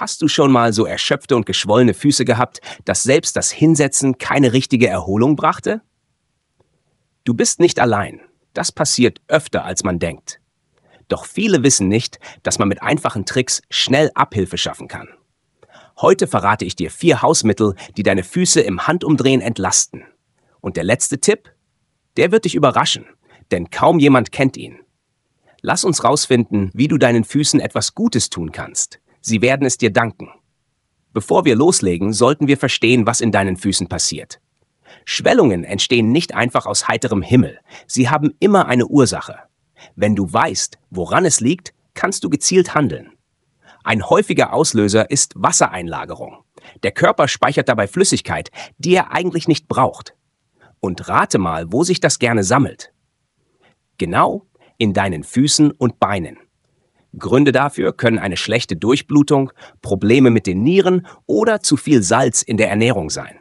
Hast du schon mal so erschöpfte und geschwollene Füße gehabt, dass selbst das Hinsetzen keine richtige Erholung brachte? Du bist nicht allein. Das passiert öfter, als man denkt. Doch viele wissen nicht, dass man mit einfachen Tricks schnell Abhilfe schaffen kann. Heute verrate ich dir vier Hausmittel, die deine Füße im Handumdrehen entlasten. Und der letzte Tipp? Der wird dich überraschen, denn kaum jemand kennt ihn. Lass uns rausfinden, wie du deinen Füßen etwas Gutes tun kannst. Sie werden es dir danken. Bevor wir loslegen, sollten wir verstehen, was in deinen Füßen passiert. Schwellungen entstehen nicht einfach aus heiterem Himmel. Sie haben immer eine Ursache. Wenn du weißt, woran es liegt, kannst du gezielt handeln. Ein häufiger Auslöser ist Wassereinlagerung. Der Körper speichert dabei Flüssigkeit, die er eigentlich nicht braucht. Und rate mal, wo sich das gerne sammelt. Genau in deinen Füßen und Beinen. Gründe dafür können eine schlechte Durchblutung, Probleme mit den Nieren oder zu viel Salz in der Ernährung sein.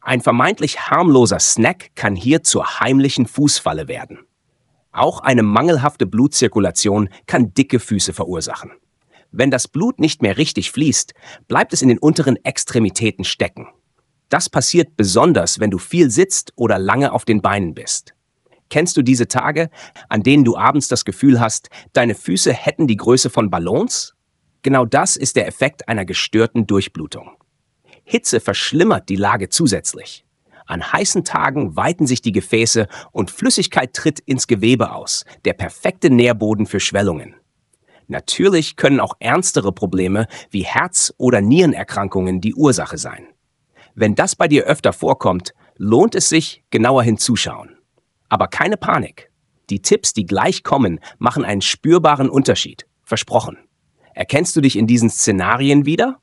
Ein vermeintlich harmloser Snack kann hier zur heimlichen Fußfalle werden. Auch eine mangelhafte Blutzirkulation kann dicke Füße verursachen. Wenn das Blut nicht mehr richtig fließt, bleibt es in den unteren Extremitäten stecken. Das passiert besonders, wenn du viel sitzt oder lange auf den Beinen bist. Kennst du diese Tage, an denen du abends das Gefühl hast, deine Füße hätten die Größe von Ballons? Genau das ist der Effekt einer gestörten Durchblutung. Hitze verschlimmert die Lage zusätzlich. An heißen Tagen weiten sich die Gefäße und Flüssigkeit tritt ins Gewebe aus, der perfekte Nährboden für Schwellungen. Natürlich können auch ernstere Probleme wie Herz- oder Nierenerkrankungen die Ursache sein. Wenn das bei dir öfter vorkommt, lohnt es sich, genauer hinzuschauen. Aber keine Panik. Die Tipps, die gleich kommen, machen einen spürbaren Unterschied. Versprochen. Erkennst du dich in diesen Szenarien wieder?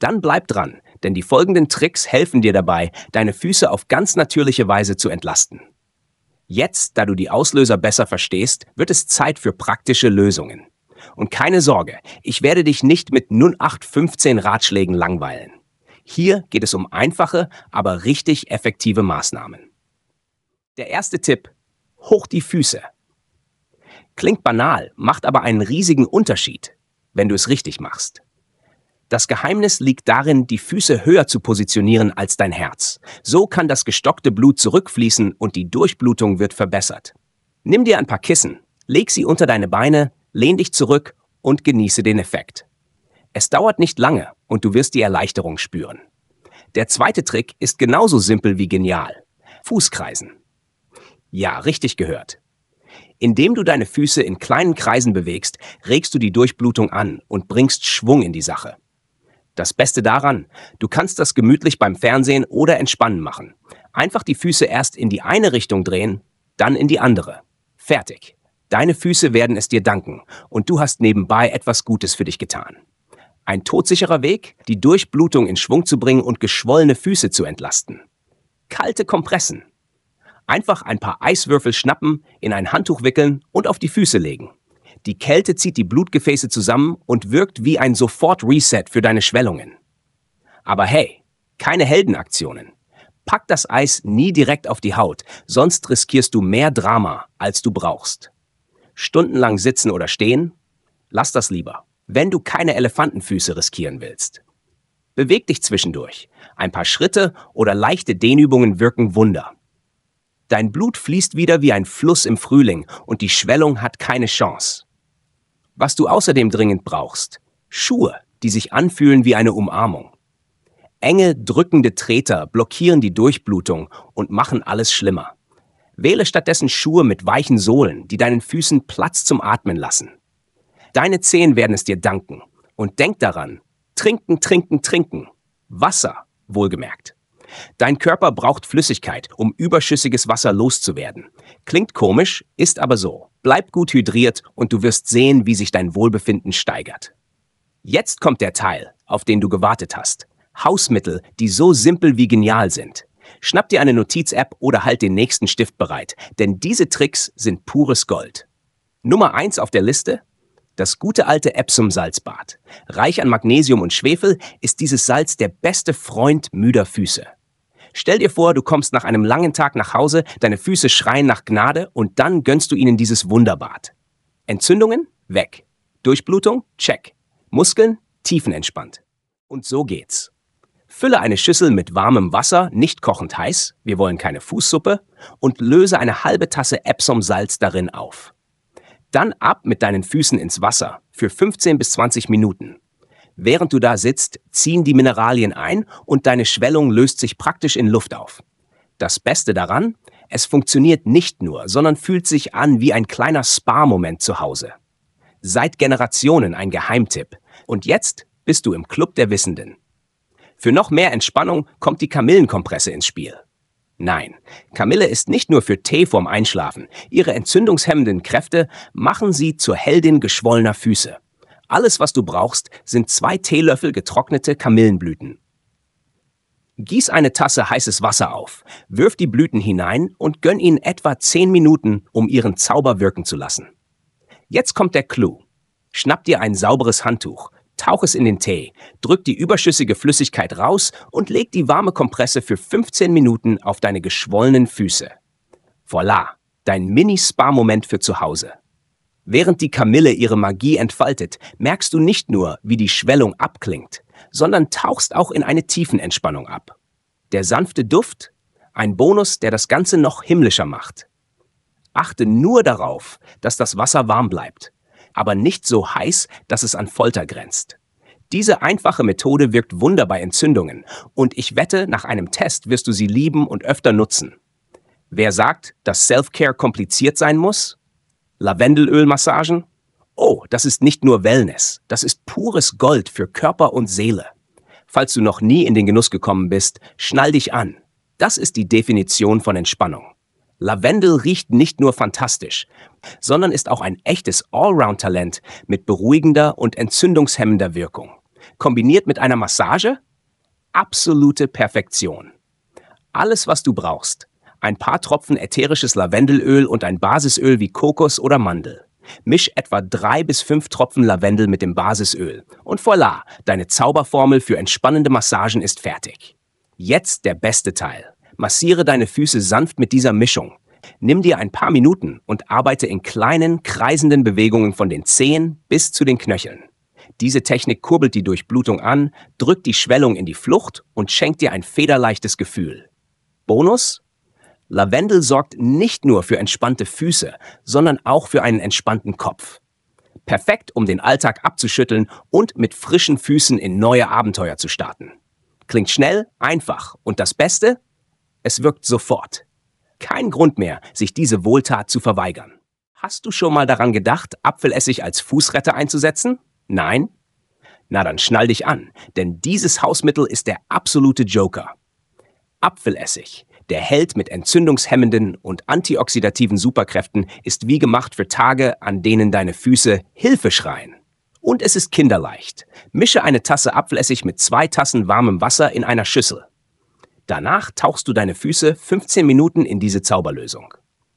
Dann bleib dran, denn die folgenden Tricks helfen dir dabei, deine Füße auf ganz natürliche Weise zu entlasten. Jetzt, da du die Auslöser besser verstehst, wird es Zeit für praktische Lösungen. Und keine Sorge, ich werde dich nicht mit 0815 Ratschlägen langweilen. Hier geht es um einfache, aber richtig effektive Maßnahmen. Der erste Tipp, hoch die Füße. Klingt banal, macht aber einen riesigen Unterschied, wenn du es richtig machst. Das Geheimnis liegt darin, die Füße höher zu positionieren als dein Herz. So kann das gestockte Blut zurückfließen und die Durchblutung wird verbessert. Nimm dir ein paar Kissen, leg sie unter deine Beine, lehn dich zurück und genieße den Effekt. Es dauert nicht lange und du wirst die Erleichterung spüren. Der zweite Trick ist genauso simpel wie genial. Fußkreisen. Ja, richtig gehört. Indem du deine Füße in kleinen Kreisen bewegst, regst du die Durchblutung an und bringst Schwung in die Sache. Das Beste daran, du kannst das gemütlich beim Fernsehen oder entspannen machen. Einfach die Füße erst in die eine Richtung drehen, dann in die andere. Fertig. Deine Füße werden es dir danken und du hast nebenbei etwas Gutes für dich getan. Ein todsicherer Weg, die Durchblutung in Schwung zu bringen und geschwollene Füße zu entlasten. Kalte Kompressen. Einfach ein paar Eiswürfel schnappen, in ein Handtuch wickeln und auf die Füße legen. Die Kälte zieht die Blutgefäße zusammen und wirkt wie ein Sofort-Reset für deine Schwellungen. Aber hey, keine Heldenaktionen. Pack das Eis nie direkt auf die Haut, sonst riskierst du mehr Drama, als du brauchst. Stundenlang sitzen oder stehen? Lass das lieber, wenn du keine Elefantenfüße riskieren willst. Beweg dich zwischendurch. Ein paar Schritte oder leichte Dehnübungen wirken Wunder. Dein Blut fließt wieder wie ein Fluss im Frühling und die Schwellung hat keine Chance. Was du außerdem dringend brauchst, Schuhe, die sich anfühlen wie eine Umarmung. Enge, drückende Treter blockieren die Durchblutung und machen alles schlimmer. Wähle stattdessen Schuhe mit weichen Sohlen, die deinen Füßen Platz zum Atmen lassen. Deine Zehen werden es dir danken. Und denk daran, trinken, trinken, trinken. Wasser, wohlgemerkt. Dein Körper braucht Flüssigkeit, um überschüssiges Wasser loszuwerden. Klingt komisch, ist aber so. Bleib gut hydriert und du wirst sehen, wie sich dein Wohlbefinden steigert. Jetzt kommt der Teil, auf den du gewartet hast. Hausmittel, die so simpel wie genial sind. Schnapp dir eine Notiz-App oder halt den nächsten Stift bereit, denn diese Tricks sind pures Gold. Nummer 1 auf der Liste? Das gute alte Epsom-Salzbad. Reich an Magnesium und Schwefel ist dieses Salz der beste Freund müder Füße. Stell dir vor, du kommst nach einem langen Tag nach Hause, deine Füße schreien nach Gnade und dann gönnst du ihnen dieses Wunderbad. Entzündungen? Weg. Durchblutung? Check. Muskeln? Tiefenentspannt. Und so geht's. Fülle eine Schüssel mit warmem Wasser, nicht kochend heiß, wir wollen keine Fußsuppe, und löse eine halbe Tasse Epsom-Salz darin auf. Dann ab mit deinen Füßen ins Wasser für 15 bis 20 Minuten. Während du da sitzt, ziehen die Mineralien ein und deine Schwellung löst sich praktisch in Luft auf. Das Beste daran, es funktioniert nicht nur, sondern fühlt sich an wie ein kleiner Spa-Moment zu Hause. Seit Generationen ein Geheimtipp. Und jetzt bist du im Club der Wissenden. Für noch mehr Entspannung kommt die Kamillenkompresse ins Spiel. Nein, Kamille ist nicht nur für Tee vorm Einschlafen. Ihre entzündungshemmenden Kräfte machen sie zur Heldin geschwollener Füße. Alles, was du brauchst, sind zwei Teelöffel getrocknete Kamillenblüten. Gieß eine Tasse heißes Wasser auf, wirf die Blüten hinein und gönn ihnen etwa 10 Minuten, um ihren Zauber wirken zu lassen. Jetzt kommt der Clou. Schnapp dir ein sauberes Handtuch, tauch es in den Tee, drück die überschüssige Flüssigkeit raus und leg die warme Kompresse für 15 Minuten auf deine geschwollenen Füße. Voila, dein Mini-Spa-Moment für zu Hause. Während die Kamille ihre Magie entfaltet, merkst du nicht nur, wie die Schwellung abklingt, sondern tauchst auch in eine Tiefenentspannung ab. Der sanfte Duft, ein Bonus, der das Ganze noch himmlischer macht. Achte nur darauf, dass das Wasser warm bleibt, aber nicht so heiß, dass es an Folter grenzt. Diese einfache Methode wirkt Wunder bei Entzündungen und ich wette, nach einem Test wirst du sie lieben und öfter nutzen. Wer sagt, dass Self-Care kompliziert sein muss? Lavendelölmassagen? Oh, das ist nicht nur Wellness, das ist pures Gold für Körper und Seele. Falls du noch nie in den Genuss gekommen bist, schnall dich an. Das ist die Definition von Entspannung. Lavendel riecht nicht nur fantastisch, sondern ist auch ein echtes Allround-Talent mit beruhigender und entzündungshemmender Wirkung. Kombiniert mit einer Massage? Absolute Perfektion. Alles, was du brauchst. Ein paar Tropfen ätherisches Lavendelöl und ein Basisöl wie Kokos oder Mandel. Misch etwa drei bis fünf Tropfen Lavendel mit dem Basisöl. Und voila, deine Zauberformel für entspannende Massagen ist fertig. Jetzt der beste Teil. Massiere deine Füße sanft mit dieser Mischung. Nimm dir ein paar Minuten und arbeite in kleinen, kreisenden Bewegungen von den Zehen bis zu den Knöcheln. Diese Technik kurbelt die Durchblutung an, drückt die Schwellung in die Flucht und schenkt dir ein federleichtes Gefühl. Bonus, Lavendel sorgt nicht nur für entspannte Füße, sondern auch für einen entspannten Kopf. Perfekt, um den Alltag abzuschütteln und mit frischen Füßen in neue Abenteuer zu starten. Klingt schnell, einfach und das Beste? Es wirkt sofort. Kein Grund mehr, sich diese Wohltat zu verweigern. Hast du schon mal daran gedacht, Apfelessig als Fußretter einzusetzen? Nein? Na dann schnall dich an, denn dieses Hausmittel ist der absolute Joker. Apfelessig der Held mit entzündungshemmenden und antioxidativen Superkräften ist wie gemacht für Tage, an denen deine Füße Hilfe schreien. Und es ist kinderleicht. Mische eine Tasse Apfelessig mit zwei Tassen warmem Wasser in einer Schüssel. Danach tauchst du deine Füße 15 Minuten in diese Zauberlösung.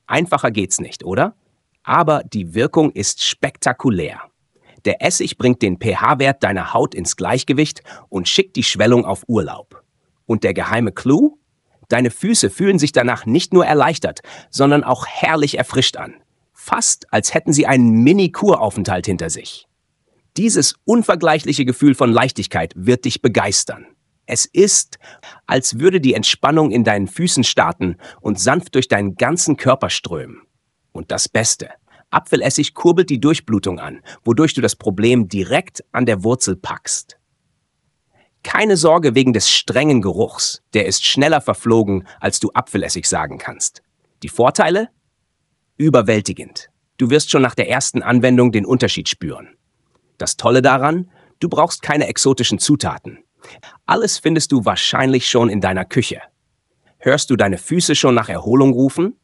Einfacher geht's nicht, oder? Aber die Wirkung ist spektakulär. Der Essig bringt den pH-Wert deiner Haut ins Gleichgewicht und schickt die Schwellung auf Urlaub. Und der geheime Clou? Deine Füße fühlen sich danach nicht nur erleichtert, sondern auch herrlich erfrischt an. Fast als hätten sie einen Mini-Kuraufenthalt hinter sich. Dieses unvergleichliche Gefühl von Leichtigkeit wird dich begeistern. Es ist, als würde die Entspannung in deinen Füßen starten und sanft durch deinen ganzen Körper strömen. Und das Beste. Apfelessig kurbelt die Durchblutung an, wodurch du das Problem direkt an der Wurzel packst. Keine Sorge wegen des strengen Geruchs. Der ist schneller verflogen, als du Apfelessig sagen kannst. Die Vorteile? Überwältigend. Du wirst schon nach der ersten Anwendung den Unterschied spüren. Das Tolle daran, du brauchst keine exotischen Zutaten. Alles findest du wahrscheinlich schon in deiner Küche. Hörst du deine Füße schon nach Erholung rufen?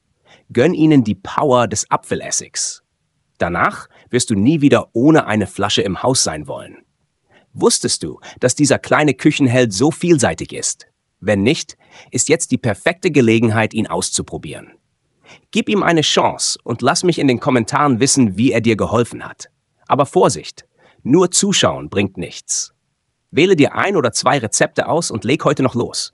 Gönn ihnen die Power des Apfelessigs. Danach wirst du nie wieder ohne eine Flasche im Haus sein wollen. Wusstest du, dass dieser kleine Küchenheld so vielseitig ist? Wenn nicht, ist jetzt die perfekte Gelegenheit, ihn auszuprobieren. Gib ihm eine Chance und lass mich in den Kommentaren wissen, wie er dir geholfen hat. Aber Vorsicht, nur zuschauen bringt nichts. Wähle dir ein oder zwei Rezepte aus und leg heute noch los.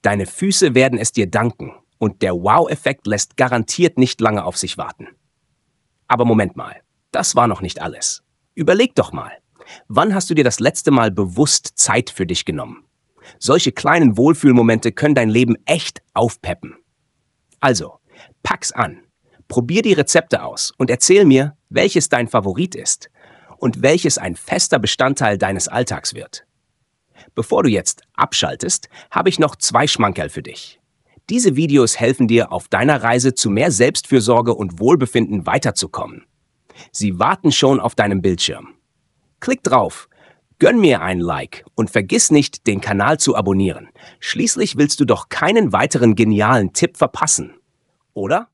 Deine Füße werden es dir danken und der Wow-Effekt lässt garantiert nicht lange auf sich warten. Aber Moment mal, das war noch nicht alles. Überleg doch mal. Wann hast du dir das letzte Mal bewusst Zeit für dich genommen? Solche kleinen Wohlfühlmomente können dein Leben echt aufpeppen. Also, pack's an. Probier die Rezepte aus und erzähl mir, welches dein Favorit ist und welches ein fester Bestandteil deines Alltags wird. Bevor du jetzt abschaltest, habe ich noch zwei Schmankerl für dich. Diese Videos helfen dir, auf deiner Reise zu mehr Selbstfürsorge und Wohlbefinden weiterzukommen. Sie warten schon auf deinem Bildschirm. Klick drauf. Gönn mir ein Like und vergiss nicht, den Kanal zu abonnieren. Schließlich willst du doch keinen weiteren genialen Tipp verpassen, oder?